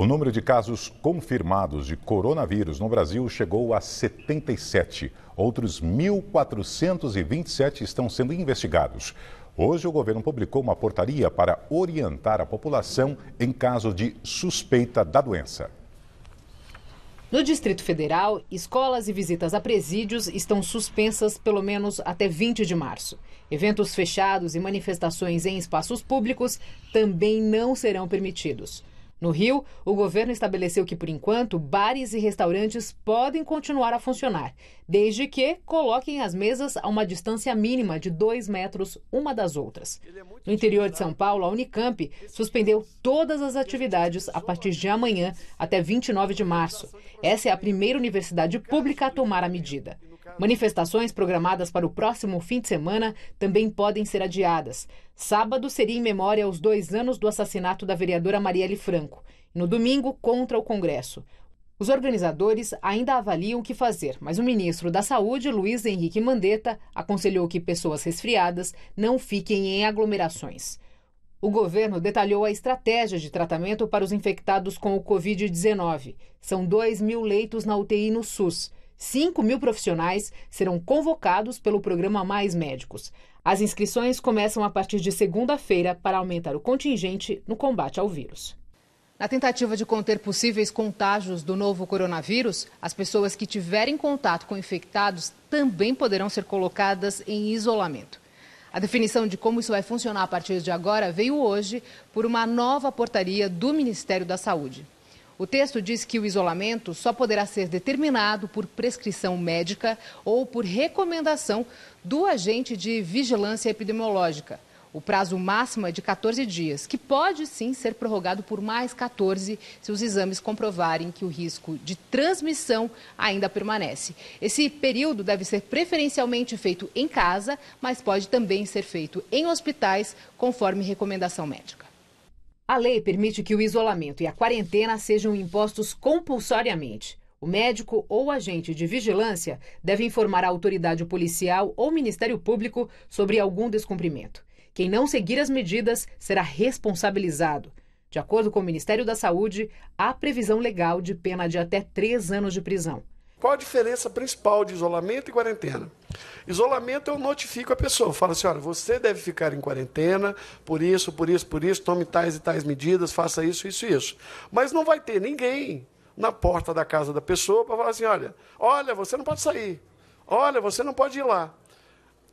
O número de casos confirmados de coronavírus no Brasil chegou a 77. Outros 1.427 estão sendo investigados. Hoje, o governo publicou uma portaria para orientar a população em caso de suspeita da doença. No Distrito Federal, escolas e visitas a presídios estão suspensas pelo menos até 20 de março. Eventos fechados e manifestações em espaços públicos também não serão permitidos. No Rio, o governo estabeleceu que, por enquanto, bares e restaurantes podem continuar a funcionar, desde que coloquem as mesas a uma distância mínima de dois metros uma das outras. É no interior de São Paulo, a Unicamp suspendeu todas as atividades a partir de amanhã até 29 de março. Essa é a primeira universidade pública a tomar a medida. Manifestações programadas para o próximo fim de semana também podem ser adiadas. Sábado seria em memória aos dois anos do assassinato da vereadora Marielle Franco. no domingo, contra o Congresso. Os organizadores ainda avaliam o que fazer, mas o ministro da Saúde, Luiz Henrique Mandetta, aconselhou que pessoas resfriadas não fiquem em aglomerações. O governo detalhou a estratégia de tratamento para os infectados com o Covid-19. São 2 mil leitos na UTI no SUS. 5 mil profissionais serão convocados pelo programa Mais Médicos. As inscrições começam a partir de segunda-feira para aumentar o contingente no combate ao vírus. Na tentativa de conter possíveis contágios do novo coronavírus, as pessoas que tiverem contato com infectados também poderão ser colocadas em isolamento. A definição de como isso vai funcionar a partir de agora veio hoje por uma nova portaria do Ministério da Saúde. O texto diz que o isolamento só poderá ser determinado por prescrição médica ou por recomendação do agente de vigilância epidemiológica. O prazo máximo é de 14 dias, que pode sim ser prorrogado por mais 14 se os exames comprovarem que o risco de transmissão ainda permanece. Esse período deve ser preferencialmente feito em casa, mas pode também ser feito em hospitais, conforme recomendação médica. A lei permite que o isolamento e a quarentena sejam impostos compulsoriamente. O médico ou agente de vigilância deve informar a autoridade policial ou Ministério Público sobre algum descumprimento. Quem não seguir as medidas será responsabilizado. De acordo com o Ministério da Saúde, há previsão legal de pena de até três anos de prisão. Qual a diferença principal de isolamento e quarentena? Isolamento eu notifico a pessoa, falo assim, olha, você deve ficar em quarentena, por isso, por isso, por isso, tome tais e tais medidas, faça isso, isso, isso. Mas não vai ter ninguém na porta da casa da pessoa para falar assim, olha, olha, você não pode sair, olha, você não pode ir lá.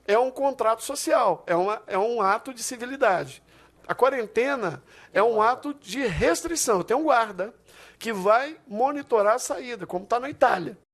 É um contrato social, é, uma, é um ato de civilidade. A quarentena é um ato de restrição, tem um guarda que vai monitorar a saída, como está na Itália.